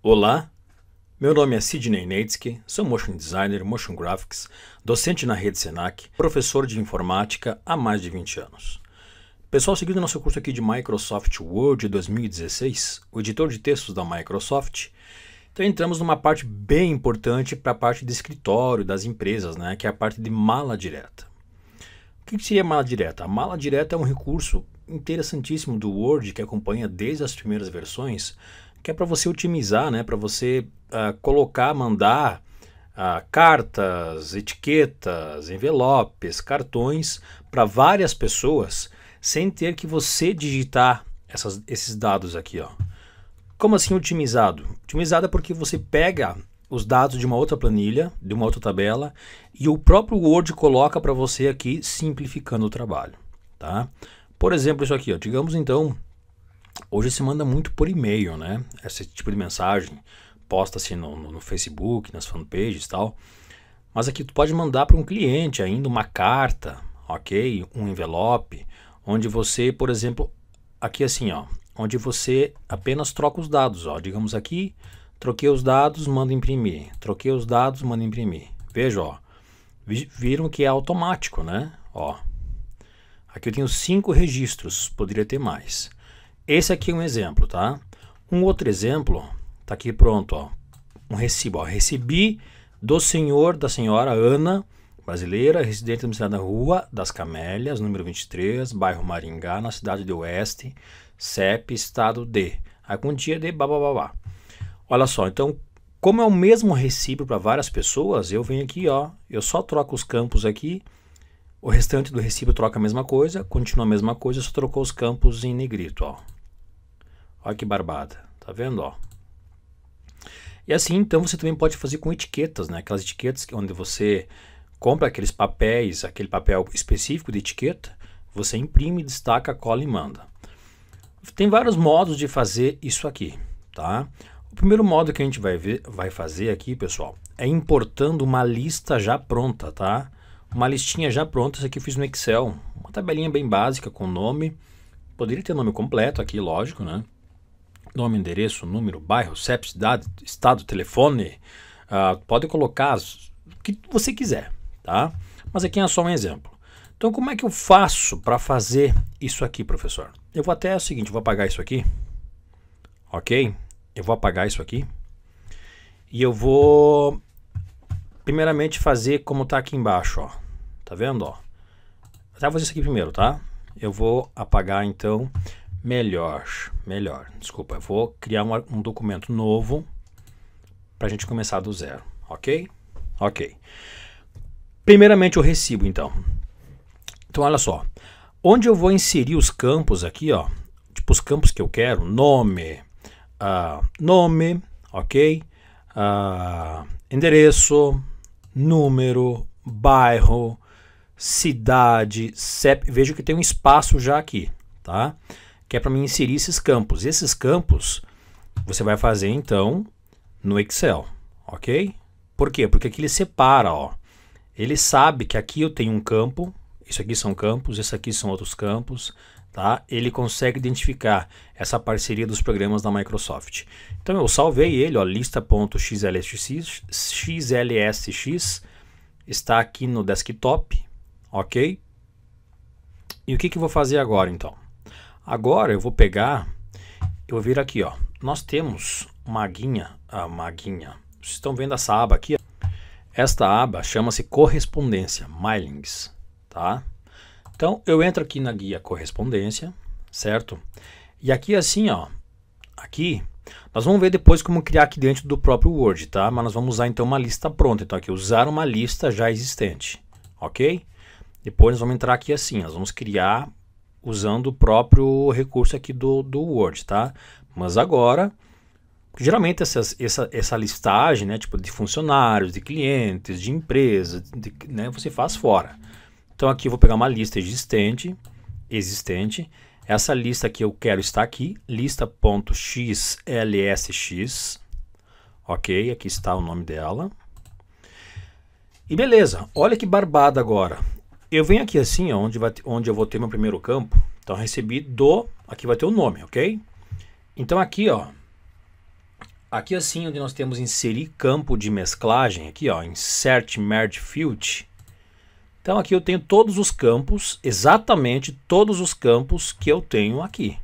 Olá, meu nome é Sidney Neitzke, sou motion designer, motion graphics, docente na rede Senac, professor de informática há mais de 20 anos. Pessoal, seguindo nosso curso aqui de Microsoft Word 2016, o editor de textos da Microsoft, então entramos numa parte bem importante para a parte de escritório das empresas, né, que é a parte de mala direta. O que seria mala direta? A mala direta é um recurso interessantíssimo do Word que acompanha desde as primeiras versões que é para você otimizar, né? para você uh, colocar, mandar uh, cartas, etiquetas, envelopes, cartões para várias pessoas sem ter que você digitar essas, esses dados aqui. Ó. Como assim otimizado? Otimizado é porque você pega os dados de uma outra planilha, de uma outra tabela, e o próprio Word coloca para você aqui, simplificando o trabalho. Tá? Por exemplo, isso aqui. Ó. Digamos então Hoje se manda muito por e-mail, né? Esse tipo de mensagem posta assim no, no, no, Facebook, nas fanpages e tal. Mas aqui tu pode mandar para um cliente ainda uma carta, ok? Um envelope, onde você, por exemplo, aqui assim, ó, onde você apenas troca os dados, ó. Digamos aqui, troquei os dados, manda imprimir. Troquei os dados, manda imprimir. Veja, ó. Viram que é automático, né? Ó. Aqui eu tenho cinco registros, poderia ter mais. Esse aqui é um exemplo, tá? Um outro exemplo, tá aqui pronto, ó. Um recibo, ó. Recebi do senhor, da senhora Ana, brasileira, residente domiciliada da Rua das Camélias, número 23, bairro Maringá, na cidade de Oeste, CEP, estado de. Aí com dia de bababá. Olha só, então, como é o mesmo recibo para várias pessoas, eu venho aqui, ó, eu só troco os campos aqui, o restante do recibo troca a mesma coisa, continua a mesma coisa, só trocou os campos em negrito, ó. Olha que barbada, tá vendo, ó? E assim, então, você também pode fazer com etiquetas, né? Aquelas etiquetas onde você compra aqueles papéis, aquele papel específico de etiqueta, você imprime, destaca, cola e manda. Tem vários modos de fazer isso aqui, tá? O primeiro modo que a gente vai, ver, vai fazer aqui, pessoal, é importando uma lista já pronta, tá? Uma listinha já pronta, isso aqui eu fiz no Excel, uma tabelinha bem básica com nome, poderia ter nome completo aqui, lógico, né? nome, endereço, número, bairro, CEP, cidade, estado, telefone. Uh, pode colocar o que você quiser, tá? Mas aqui é só um exemplo. Então, como é que eu faço para fazer isso aqui, professor? Eu vou até o seguinte, vou apagar isso aqui, ok? Eu vou apagar isso aqui e eu vou primeiramente fazer como tá aqui embaixo, ó. Tá vendo, ó? Tá, vou fazer isso aqui primeiro, tá? Eu vou apagar, então, Melhor, melhor. Desculpa, eu vou criar um, um documento novo para a gente começar do zero, ok? Ok. Primeiramente o recibo, então. Então, olha só. Onde eu vou inserir os campos aqui, ó. Tipo, os campos que eu quero. Nome. Uh, nome, ok? Uh, endereço, número, bairro, cidade, CEP. Vejo que tem um espaço já aqui, tá? Tá? que é para mim inserir esses campos. Esses campos você vai fazer então no Excel, ok? Por quê? Porque aqui ele separa, ó. Ele sabe que aqui eu tenho um campo, isso aqui são campos, isso aqui são outros campos, tá? Ele consegue identificar essa parceria dos programas da Microsoft. Então eu salvei ele, ó, lista.xlsx, xlsx está aqui no desktop, ok? E o que, que eu vou fazer agora então? Agora eu vou pegar, eu vou vir aqui, ó. Nós temos uma aguinha, a maguinha. Vocês estão vendo essa aba aqui? Esta aba chama-se correspondência, mailings, tá? Então eu entro aqui na guia correspondência, certo? E aqui assim, ó, aqui nós vamos ver depois como criar aqui dentro do próprio Word, tá? Mas nós vamos usar então uma lista pronta. Então aqui, usar uma lista já existente, ok? Depois nós vamos entrar aqui assim, nós vamos criar usando o próprio recurso aqui do, do Word, tá? Mas agora, geralmente essas, essa, essa listagem, né, tipo de funcionários, de clientes, de empresas, de, né, você faz fora. Então aqui eu vou pegar uma lista existente, existente. Essa lista aqui eu quero estar aqui, lista.xlsx. Ok, aqui está o nome dela. E beleza, olha que barbada agora. Eu venho aqui assim, ó, onde, vai, onde eu vou ter meu primeiro campo. Então, recebi do... Aqui vai ter o nome, ok? Então, aqui, ó. Aqui assim, onde nós temos inserir campo de mesclagem. Aqui, ó. Insert Merge Field. Então, aqui eu tenho todos os campos, exatamente todos os campos que eu tenho aqui.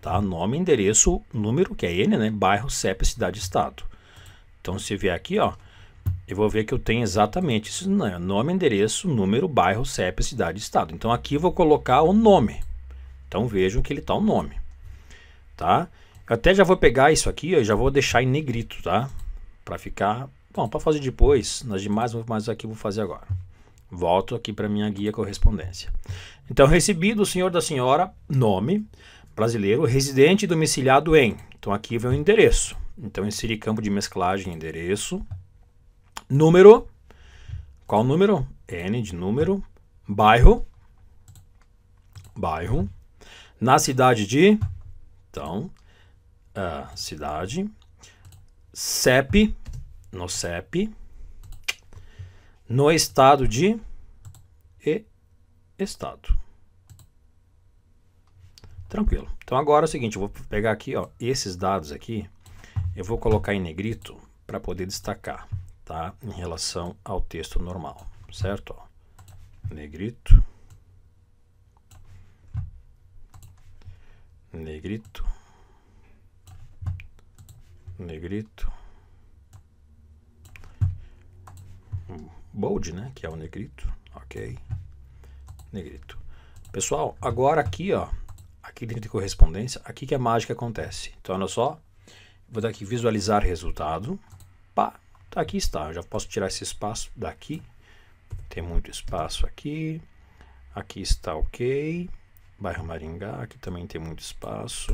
Tá? Nome, endereço, número, que é N, né? Bairro, CEP, cidade, estado. Então, se vier aqui, ó eu vou ver que eu tenho exatamente isso, não, nome, endereço, número, bairro, CEP, cidade, estado. Então aqui eu vou colocar o nome. Então vejam que ele está o nome, tá? Eu até já vou pegar isso aqui, já vou deixar em negrito, tá? Para ficar, bom, para fazer depois, nas demais, mas aqui eu vou fazer agora. Volto aqui para minha guia correspondência. Então recebi do senhor da senhora nome brasileiro residente domiciliado em. Então aqui vem o endereço. Então inseri campo de mesclagem endereço número. Qual número? N de número. Bairro. Bairro. Na cidade de. Então, uh, cidade. CEP. No CEP. No estado de. E estado. Tranquilo. Então agora é o seguinte, eu vou pegar aqui, ó, esses dados aqui, eu vou colocar em negrito para poder destacar tá? em relação ao texto normal, certo? Negrito. Negrito. Negrito. Hum, bold, né? Que é o negrito, ok? Negrito. Pessoal, agora aqui, ó, aqui dentro de correspondência, aqui que a mágica acontece. Então, olha só, vou dar aqui visualizar resultado. Pá, Tá, aqui está, eu já posso tirar esse espaço daqui, tem muito espaço aqui, aqui está ok, bairro Maringá, aqui também tem muito espaço,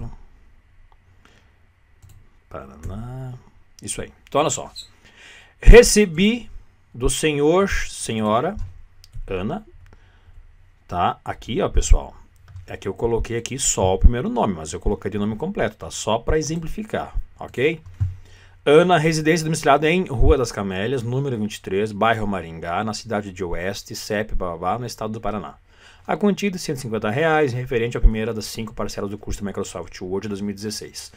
Paraná, isso aí. Então, olha só, recebi do senhor, senhora, Ana, tá? Aqui, ó, pessoal, é que eu coloquei aqui só o primeiro nome, mas eu coloquei o nome completo, tá? Só para exemplificar, ok? Ana, residência domiciliada em Rua das Camélias, número 23, bairro Maringá, na cidade de Oeste, CEP, Babá, no estado do Paraná. A quantia de R$ 150, reais, referente à primeira das cinco parcelas do curso da Microsoft Word 2016,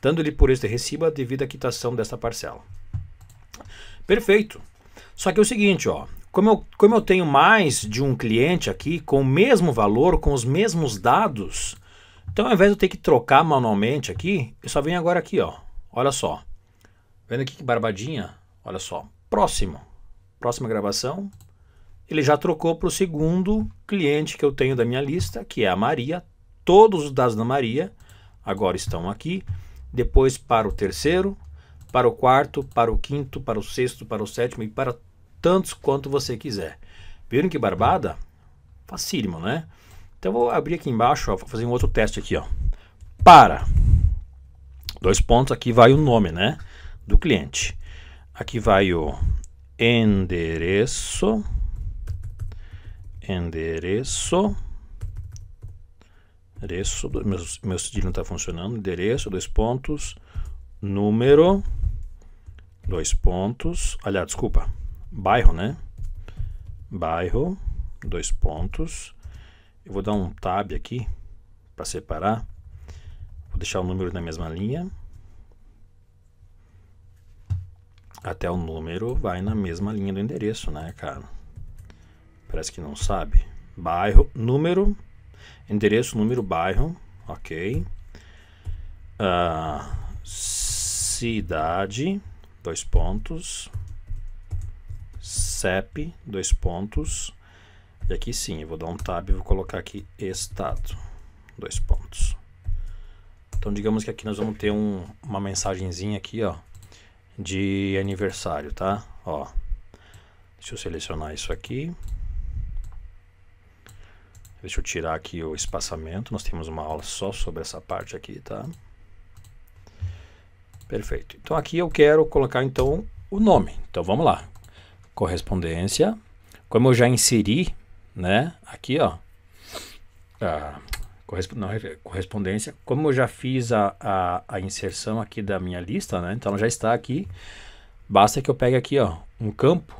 dando-lhe por este recibo a devida quitação desta parcela. Perfeito. Só que é o seguinte, ó, como eu, como eu tenho mais de um cliente aqui com o mesmo valor, com os mesmos dados, então ao invés de eu ter que trocar manualmente aqui, eu só venho agora aqui, ó, olha só. Vendo aqui que barbadinha, olha só. Próximo, próxima gravação, ele já trocou para o segundo cliente que eu tenho da minha lista, que é a Maria. Todos os dados da Maria agora estão aqui. Depois para o terceiro, para o quarto, para o quinto, para o sexto, para o sétimo e para tantos quanto você quiser. Viram que barbada? Facílimo, né? Então eu vou abrir aqui embaixo, ó, vou fazer um outro teste aqui, ó. Para. Dois pontos aqui vai o nome, né? do cliente. Aqui vai o endereço, endereço, endereço, meu, meu cedilho não está funcionando, endereço, dois pontos, número, dois pontos, aliás, desculpa, bairro, né? Bairro, dois pontos, eu vou dar um tab aqui para separar, vou deixar o número na mesma linha, Até o número vai na mesma linha do endereço, né, cara? Parece que não sabe. Bairro, número, endereço, número, bairro, ok. Uh, cidade, dois pontos. CEP, dois pontos. E aqui sim, eu vou dar um tab e vou colocar aqui estado, dois pontos. Então digamos que aqui nós vamos ter um, uma mensagenzinha aqui, ó de aniversário, tá? Ó, deixa eu selecionar isso aqui. Deixa eu tirar aqui o espaçamento. Nós temos uma aula só sobre essa parte aqui, tá? Perfeito. Então aqui eu quero colocar então o nome. Então vamos lá. Correspondência. Como eu já inseri, né? Aqui, ó. Ah, é, correspondência. Como eu já fiz a, a, a, inserção aqui da minha lista, né? então já está aqui. Basta que eu pegue aqui ó, um campo,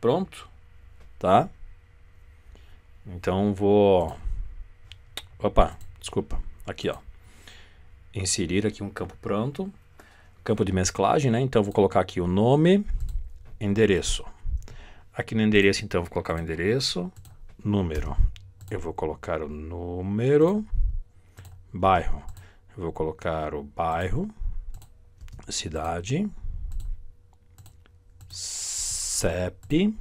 pronto, tá? Então vou, opa, desculpa, aqui ó, inserir aqui um campo pronto, campo de mesclagem, né? Então vou colocar aqui o nome, endereço. Aqui no endereço, então, vou colocar o endereço, número eu vou colocar o número, bairro, eu vou colocar o bairro, cidade, CEP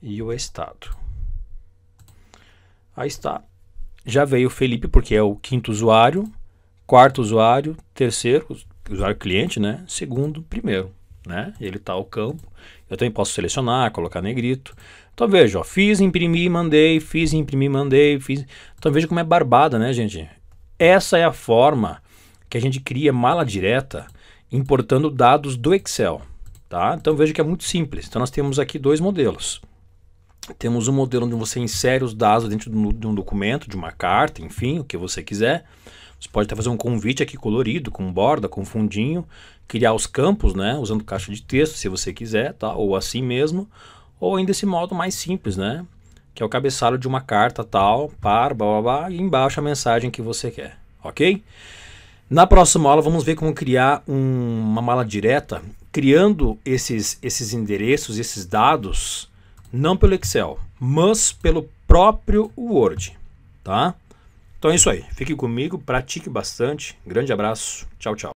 e o estado. Aí está. Já veio o Felipe, porque é o quinto usuário, quarto usuário, terceiro, usuário cliente, né? Segundo, primeiro, né? Ele está ao campo. Eu também posso selecionar, colocar negrito. Então veja, ó, fiz, imprimi, mandei, fiz, imprimi, mandei, fiz. Então veja como é barbada, né, gente? Essa é a forma que a gente cria mala direta importando dados do Excel, tá? Então veja que é muito simples. Então nós temos aqui dois modelos. Temos um modelo onde você insere os dados dentro de um documento, de uma carta, enfim, o que você quiser. Você pode até fazer um convite aqui colorido, com borda, com fundinho, criar os campos, né, usando caixa de texto, se você quiser, tá? Ou assim mesmo ou ainda esse modo mais simples, né? Que é o cabeçalho de uma carta tal, par, blá, blá, blá, e embaixo a mensagem que você quer, ok? Na próxima aula vamos ver como criar um, uma mala direta, criando esses, esses endereços, esses dados, não pelo Excel, mas pelo próprio Word, tá? Então é isso aí. Fique comigo, pratique bastante. Grande abraço. Tchau, tchau.